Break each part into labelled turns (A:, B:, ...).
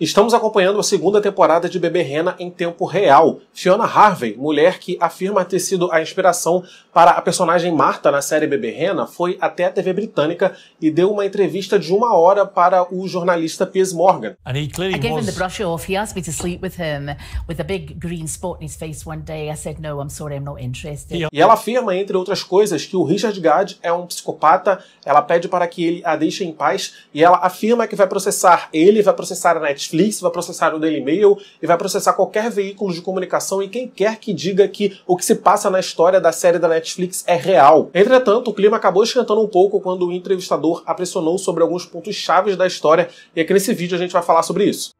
A: Estamos acompanhando a segunda temporada de Bebê Rena em tempo real. Fiona Harvey, mulher que afirma ter sido a inspiração para a personagem Marta na série Bebê Rena, foi até a TV britânica e deu uma entrevista de uma hora para o jornalista Piers Morgan. And he clearly I gave him the brush off. He asked me to sleep with him with a big green spot in his face one day. I said no, I'm sorry, I'm not interested. E ela afirma, entre outras coisas, que o Richard Gadd é um psicopata. Ela pede para que ele a deixe em paz e ela afirma que vai processar ele, vai processar a Netflix Netflix, vai processar o Daily Mail e vai processar qualquer veículo de comunicação e quem quer que diga que o que se passa na história da série da Netflix é real. Entretanto, o clima acabou esquentando um pouco quando o entrevistador a pressionou sobre alguns pontos chaves da história e aqui nesse vídeo a gente vai falar sobre isso.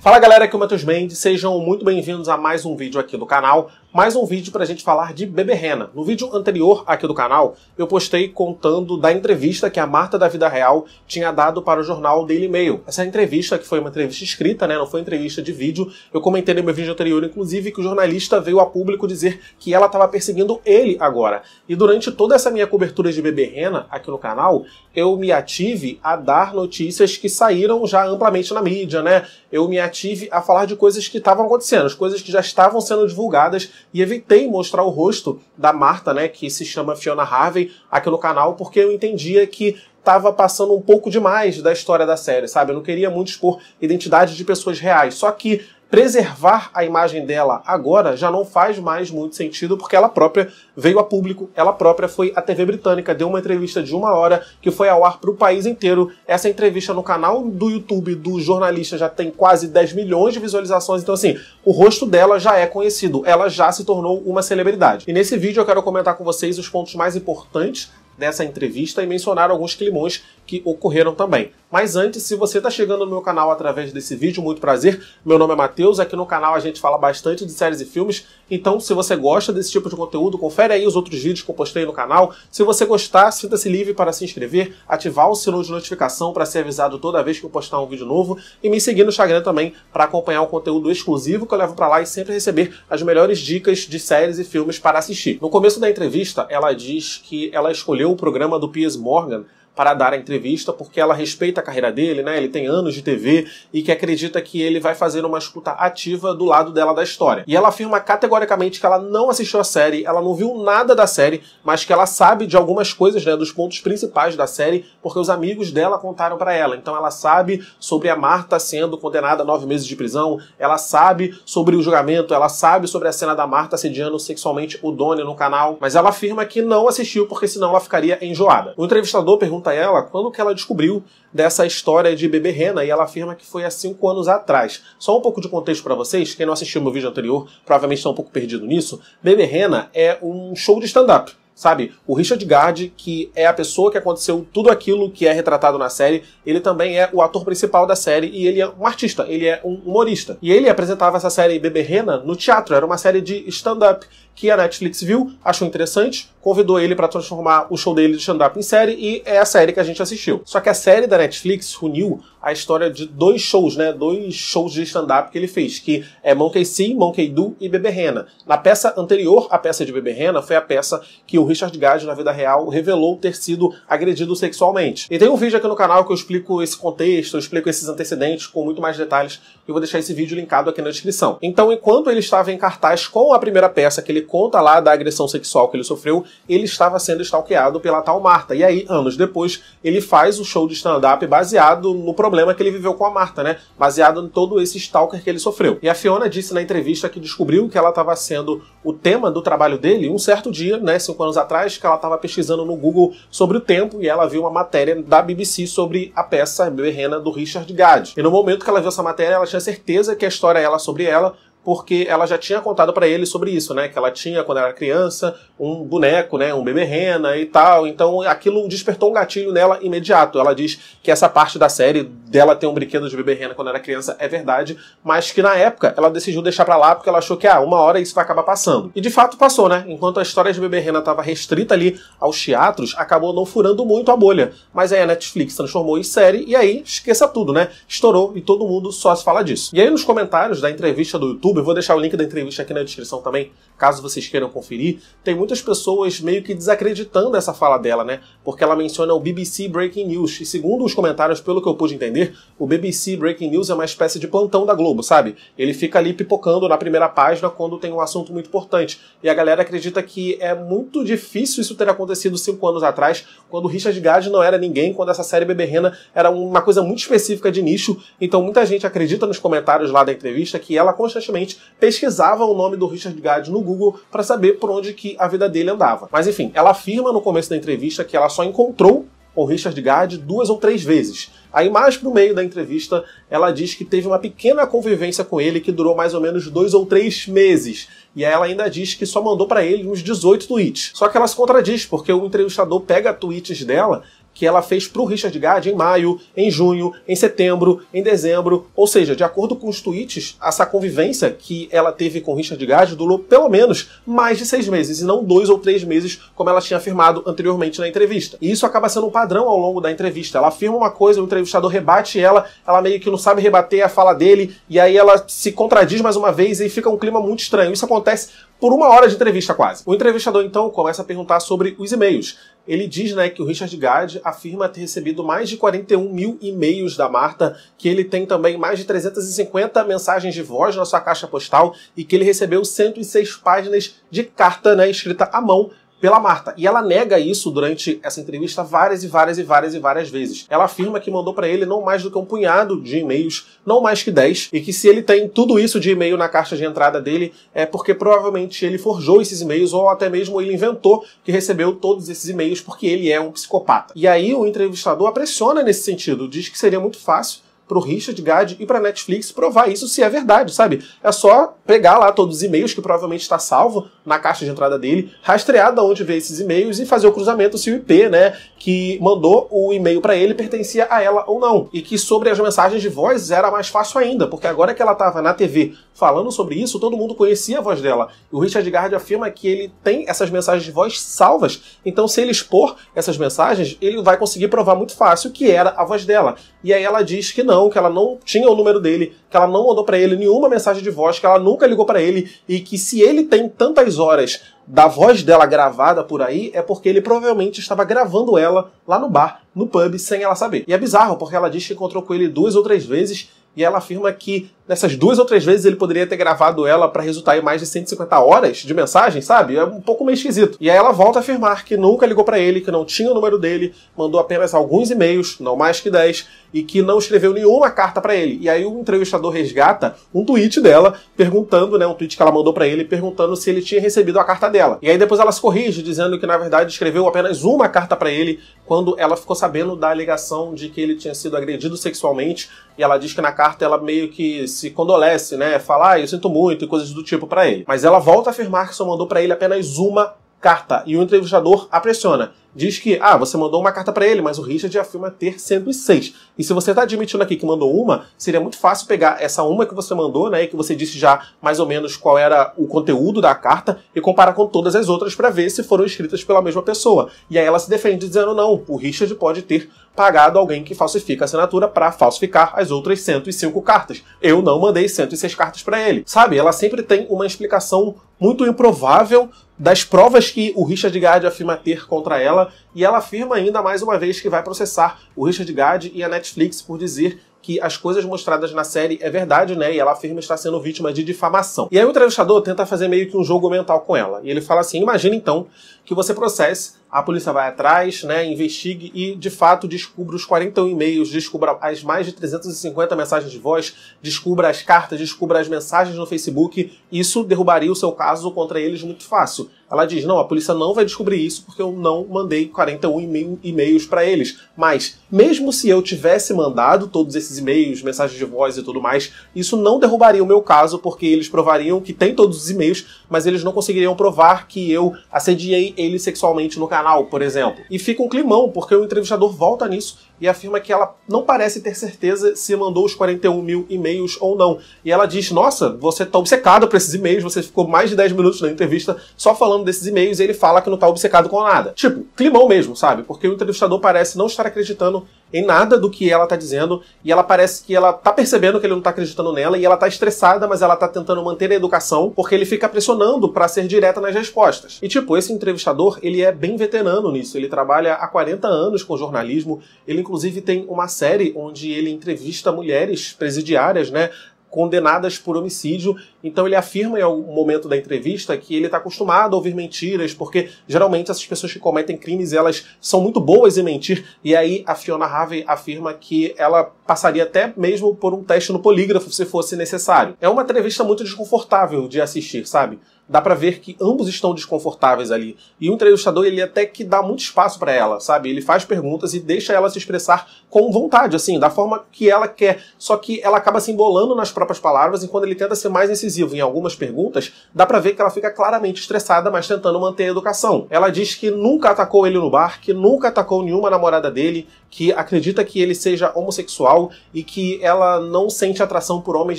A: Fala galera, aqui é o Matheus Mendes, sejam muito bem-vindos a mais um vídeo aqui do canal mais um vídeo para a gente falar de Rena. No vídeo anterior aqui do canal, eu postei contando da entrevista que a Marta da Vida Real tinha dado para o jornal Daily Mail. Essa entrevista, que foi uma entrevista escrita, né, não foi entrevista de vídeo, eu comentei no meu vídeo anterior, inclusive, que o jornalista veio a público dizer que ela estava perseguindo ele agora. E durante toda essa minha cobertura de Rena aqui no canal, eu me ative a dar notícias que saíram já amplamente na mídia, né? Eu me ative a falar de coisas que estavam acontecendo, as coisas que já estavam sendo divulgadas e evitei mostrar o rosto da Marta, né, que se chama Fiona Harvey, aqui no canal, porque eu entendia que estava passando um pouco demais da história da série, sabe? Eu não queria muito expor identidade de pessoas reais. Só que preservar a imagem dela agora já não faz mais muito sentido, porque ela própria veio a público, ela própria foi à TV britânica, deu uma entrevista de uma hora que foi ao ar para o país inteiro. Essa entrevista no canal do YouTube do jornalista já tem quase 10 milhões de visualizações, então assim, o rosto dela já é conhecido, ela já se tornou uma celebridade. E nesse vídeo eu quero comentar com vocês os pontos mais importantes dessa entrevista e mencionar alguns climões que ocorreram também. Mas antes, se você está chegando no meu canal através desse vídeo, muito prazer. Meu nome é Matheus, aqui no canal a gente fala bastante de séries e filmes, então se você gosta desse tipo de conteúdo, confere aí os outros vídeos que eu postei no canal. Se você gostar, sinta-se livre para se inscrever, ativar o sino de notificação para ser avisado toda vez que eu postar um vídeo novo e me seguir no Instagram também para acompanhar o conteúdo exclusivo que eu levo para lá e sempre receber as melhores dicas de séries e filmes para assistir. No começo da entrevista, ela diz que ela escolheu o programa do Piers Morgan para dar a entrevista, porque ela respeita a carreira dele, né? Ele tem anos de TV e que acredita que ele vai fazer uma escuta ativa do lado dela da história. E ela afirma categoricamente que ela não assistiu a série, ela não viu nada da série, mas que ela sabe de algumas coisas, né, dos pontos principais da série, porque os amigos dela contaram para ela. Então ela sabe sobre a Marta sendo condenada a nove meses de prisão, ela sabe sobre o julgamento, ela sabe sobre a cena da Marta assediando sexualmente o Donnie no canal, mas ela afirma que não assistiu porque senão ela ficaria enjoada. O entrevistador pergunta pergunta a ela quando que ela descobriu dessa história de bebê rena e ela afirma que foi há cinco anos atrás. Só um pouco de contexto para vocês, quem não assistiu meu vídeo anterior provavelmente está um pouco perdido nisso. Bebê rena é um show de stand-up Sabe, o Richard Gard, que é a pessoa que aconteceu tudo aquilo que é retratado na série, ele também é o ator principal da série e ele é um artista, ele é um humorista. E ele apresentava essa série Beberrena no teatro, era uma série de stand-up que a Netflix viu, achou interessante, convidou ele para transformar o show dele de stand-up em série e é a série que a gente assistiu. Só que a série da Netflix reuniu a história de dois shows, né? Dois shows de stand-up que ele fez, que é Monkey See, Monkey Do e Bebê Rena. Na peça anterior à peça de Bebê Rena, foi a peça que o Richard Gage, na vida real, revelou ter sido agredido sexualmente. E tem um vídeo aqui no canal que eu explico esse contexto, eu explico esses antecedentes com muito mais detalhes, e vou deixar esse vídeo linkado aqui na descrição. Então, enquanto ele estava em cartaz com a primeira peça, que ele conta lá da agressão sexual que ele sofreu, ele estava sendo stalkeado pela tal Marta. E aí, anos depois, ele faz o show de stand-up baseado no problema problema é que ele viveu com a Marta, né? Baseado em todo esse stalker que ele sofreu. E a Fiona disse na entrevista que descobriu que ela estava sendo o tema do trabalho dele um certo dia, né, cinco anos atrás, que ela estava pesquisando no Google sobre o tempo e ela viu uma matéria da BBC sobre a peça Berrena do Richard Gad. E no momento que ela viu essa matéria, ela tinha certeza que a história é era sobre ela porque ela já tinha contado para ele sobre isso, né? Que ela tinha, quando era criança, um boneco, né? Um bebê rena e tal. Então aquilo despertou um gatilho nela imediato. Ela diz que essa parte da série dela ter um brinquedo de bebê rena quando era criança é verdade, mas que na época ela decidiu deixar para lá porque ela achou que, ah, uma hora isso vai acabar passando. E de fato passou, né? Enquanto a história de bebê rena estava restrita ali aos teatros, acabou não furando muito a bolha. Mas aí a Netflix transformou em série e aí esqueça tudo, né? Estourou e todo mundo só se fala disso. E aí nos comentários da entrevista do YouTube, YouTube. Eu vou deixar o link da entrevista aqui na descrição também, caso vocês queiram conferir. Tem muitas pessoas meio que desacreditando essa fala dela, né? Porque ela menciona o BBC Breaking News. E segundo os comentários, pelo que eu pude entender, o BBC Breaking News é uma espécie de plantão da Globo, sabe? Ele fica ali pipocando na primeira página quando tem um assunto muito importante. E a galera acredita que é muito difícil isso ter acontecido cinco anos atrás, quando Richard Gage não era ninguém, quando essa série beberrena era uma coisa muito específica de nicho. Então muita gente acredita nos comentários lá da entrevista que ela constantemente provavelmente pesquisava o nome do Richard Gadd no Google para saber por onde que a vida dele andava. Mas enfim, ela afirma no começo da entrevista que ela só encontrou o Richard Gadd duas ou três vezes. Aí, mais pro meio da entrevista, ela diz que teve uma pequena convivência com ele que durou mais ou menos dois ou três meses. E ela ainda diz que só mandou para ele uns 18 tweets. Só que ela se contradiz, porque o entrevistador pega tweets dela que ela fez para o Richard Gadd em maio, em junho, em setembro, em dezembro. Ou seja, de acordo com os tweets, essa convivência que ela teve com o Richard Gadd durou pelo menos mais de seis meses, e não dois ou três meses, como ela tinha afirmado anteriormente na entrevista. E isso acaba sendo um padrão ao longo da entrevista. Ela afirma uma coisa, o entrevistador rebate ela, ela meio que não sabe rebater a fala dele, e aí ela se contradiz mais uma vez e fica um clima muito estranho. Isso acontece por uma hora de entrevista quase. O entrevistador então começa a perguntar sobre os e-mails. Ele diz né, que o Richard Gadd afirma ter recebido mais de 41 mil e-mails da Marta, que ele tem também mais de 350 mensagens de voz na sua caixa postal e que ele recebeu 106 páginas de carta né, escrita à mão pela Marta. E ela nega isso durante essa entrevista várias e várias e várias e várias vezes. Ela afirma que mandou para ele não mais do que um punhado de e-mails, não mais que 10, e que se ele tem tudo isso de e-mail na caixa de entrada dele, é porque provavelmente ele forjou esses e-mails ou até mesmo ele inventou que recebeu todos esses e-mails porque ele é um psicopata. E aí o entrevistador a pressiona nesse sentido, diz que seria muito fácil para o Richard Gad e para a Netflix provar isso se é verdade, sabe? É só pegar lá todos os e-mails que provavelmente está salvo na caixa de entrada dele, rastrear de onde veio esses e-mails e fazer o cruzamento se o IP, né, que mandou o e-mail para ele pertencia a ela ou não. E que sobre as mensagens de voz era mais fácil ainda, porque agora que ela estava na TV falando sobre isso, todo mundo conhecia a voz dela. E o Richard Gard afirma que ele tem essas mensagens de voz salvas, então se ele expor essas mensagens, ele vai conseguir provar muito fácil que era a voz dela. E aí ela diz que não não, que ela não tinha o número dele, que ela não mandou para ele nenhuma mensagem de voz, que ela nunca ligou para ele e que se ele tem tantas horas da voz dela gravada por aí é porque ele provavelmente estava gravando ela lá no bar, no pub, sem ela saber. E é bizarro, porque ela diz que encontrou com ele duas ou três vezes e ela afirma que nessas duas ou três vezes ele poderia ter gravado ela para resultar em mais de 150 horas de mensagem, sabe? É um pouco meio esquisito. E aí ela volta a afirmar que nunca ligou para ele, que não tinha o número dele, mandou apenas alguns e-mails, não mais que 10, e que não escreveu nenhuma carta para ele. E aí o entrevistador resgata um tweet dela perguntando, né, um tweet que ela mandou para ele perguntando se ele tinha recebido a carta dela. E aí depois ela se corrige dizendo que na verdade escreveu apenas uma carta para ele quando ela ficou sabendo da alegação de que ele tinha sido agredido sexualmente, e ela diz que na carta ela meio que se condolece, né? Fala, ah, eu sinto muito e coisas do tipo para ele. Mas ela volta a afirmar que só mandou para ele apenas uma carta e o entrevistador a pressiona diz que, ah, você mandou uma carta para ele, mas o Richard afirma ter 106. E se você está admitindo aqui que mandou uma, seria muito fácil pegar essa uma que você mandou, né, e que você disse já mais ou menos qual era o conteúdo da carta, e comparar com todas as outras para ver se foram escritas pela mesma pessoa. E aí ela se defende dizendo, não, o Richard pode ter pagado alguém que falsifica a assinatura para falsificar as outras 105 cartas. Eu não mandei 106 cartas para ele. Sabe, ela sempre tem uma explicação muito improvável das provas que o Richard Gard afirma ter contra ela dela, e ela afirma ainda mais uma vez que vai processar o Richard Gad e a Netflix por dizer que as coisas mostradas na série é verdade, né? E ela afirma estar sendo vítima de difamação. E aí o entrevistador tenta fazer meio que um jogo mental com ela. E ele fala assim: imagina então que você processe, a polícia vai atrás, né? Investigue e de fato descubra os 41 e-mails, descubra as mais de 350 mensagens de voz, descubra as cartas, descubra as mensagens no Facebook. Isso derrubaria o seu caso contra eles muito fácil. Ela diz: não, a polícia não vai descobrir isso porque eu não mandei 41 e-mails para eles. Mas, mesmo se eu tivesse mandado todos esses e-mails, mensagens de voz e tudo mais, isso não derrubaria o meu caso porque eles provariam que tem todos os e-mails, mas eles não conseguiriam provar que eu assediei ele sexualmente no canal, por exemplo. E fica um climão porque o entrevistador volta nisso e afirma que ela não parece ter certeza se mandou os 41 mil e-mails ou não. E ela diz: Nossa, você tá obcecado por esses e-mails, você ficou mais de 10 minutos na entrevista só falando desses e-mails e ele fala que não tá obcecado com nada. Tipo, climão mesmo, sabe? Porque o entrevistador parece não estar acreditando em nada do que ela tá dizendo e ela parece que ela tá percebendo que ele não tá acreditando nela e ela tá estressada, mas ela tá tentando manter a educação porque ele fica pressionando para ser direta nas respostas. E tipo, esse entrevistador, ele é bem veterano nisso, ele trabalha há 40 anos com jornalismo, ele inclusive tem uma série onde ele entrevista mulheres presidiárias, né? condenadas por homicídio. Então ele afirma em algum momento da entrevista que ele está acostumado a ouvir mentiras, porque geralmente essas pessoas que cometem crimes elas são muito boas em mentir. E aí a Fiona Harvey afirma que ela passaria até mesmo por um teste no polígrafo se fosse necessário. É uma entrevista muito desconfortável de assistir, sabe? dá para ver que ambos estão desconfortáveis ali. E o entrevistador, ele até que dá muito espaço para ela, sabe? Ele faz perguntas e deixa ela se expressar com vontade, assim, da forma que ela quer. Só que ela acaba se embolando nas próprias palavras e quando ele tenta ser mais incisivo em algumas perguntas, dá para ver que ela fica claramente estressada, mas tentando manter a educação. Ela diz que nunca atacou ele no bar, que nunca atacou nenhuma namorada dele, que acredita que ele seja homossexual e que ela não sente atração por homens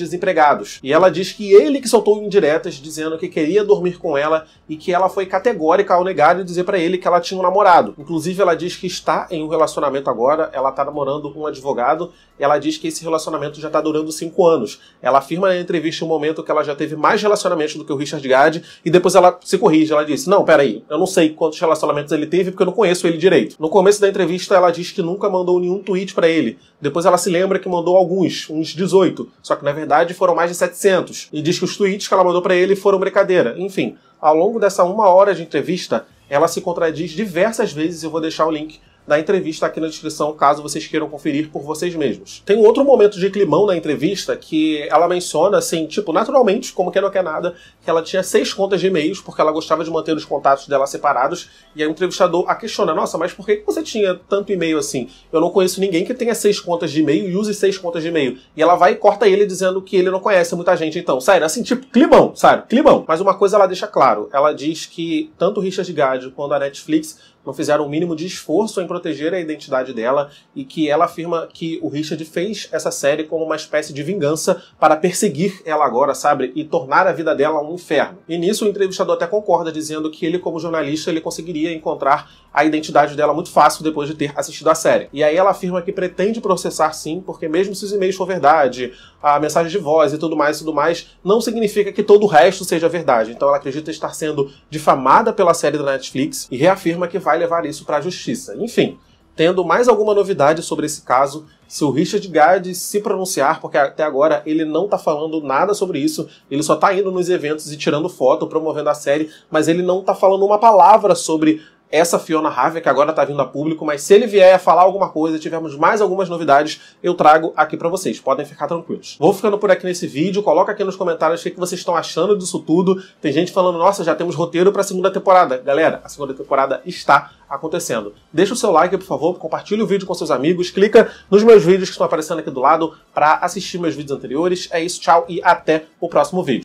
A: desempregados. E ela diz que ele que soltou indiretas dizendo que queria dormir com ela e que ela foi categórica ao negar e dizer para ele que ela tinha um namorado. Inclusive ela diz que está em um relacionamento agora, ela tá namorando um advogado, ela diz que esse relacionamento já tá durando cinco anos. Ela afirma na entrevista um momento que ela já teve mais relacionamentos do que o Richard Gade e depois ela se corrige, ela diz "Não, peraí, eu não sei quantos relacionamentos ele teve porque eu não conheço ele direito". No começo da entrevista ela diz que nunca nunca mandou nenhum tweet para ele. Depois ela se lembra que mandou alguns, uns 18, só que na verdade foram mais de 700. E diz que os tweets que ela mandou para ele foram brincadeira. Enfim, ao longo dessa uma hora de entrevista, ela se contradiz diversas vezes. Eu vou deixar o link da entrevista aqui na descrição, caso vocês queiram conferir por vocês mesmos. Tem um outro momento de climão na entrevista que ela menciona, assim, tipo, naturalmente, como que não quer nada, que ela tinha seis contas de e-mails, porque ela gostava de manter os contatos dela separados, e aí o entrevistador a questiona, nossa, mas por que você tinha tanto e-mail assim? Eu não conheço ninguém que tenha seis contas de e-mail e use seis contas de e-mail. E ela vai e corta ele dizendo que ele não conhece muita gente, então. Sério, assim, tipo, climão, sério, Climão. Mas uma coisa ela deixa claro, ela diz que tanto o Richard Gade quanto a Netflix não fizeram o mínimo de esforço em proteger a identidade dela e que ela afirma que o Richard fez essa série como uma espécie de vingança para perseguir ela agora, sabe, e tornar a vida dela um inferno. E nisso o entrevistador até concorda dizendo que ele como jornalista ele conseguiria encontrar a identidade dela muito fácil depois de ter assistido a série. E aí ela afirma que pretende processar sim, porque mesmo se os e-mails for verdade, a mensagem de voz e tudo mais, tudo mais, não significa que todo o resto seja verdade. Então ela acredita estar sendo difamada pela série da Netflix e reafirma que vai vai levar isso para a justiça. Enfim, tendo mais alguma novidade sobre esse caso, se o Richard Gard se pronunciar, porque até agora ele não está falando nada sobre isso, ele só está indo nos eventos e tirando foto, promovendo a série, mas ele não está falando uma palavra sobre essa Fiona Harvey, que agora está vindo a público, mas se ele vier a falar alguma coisa, tivermos mais algumas novidades, eu trago aqui para vocês. Podem ficar tranquilos. Vou ficando por aqui nesse vídeo, coloca aqui nos comentários o que, que vocês estão achando disso tudo. Tem gente falando, nossa, já temos roteiro para a segunda temporada. Galera, a segunda temporada está acontecendo. Deixa o seu like, por favor, compartilha o vídeo com seus amigos, clica nos meus vídeos que estão aparecendo aqui do lado para assistir meus vídeos anteriores. É isso, tchau e até o próximo vídeo.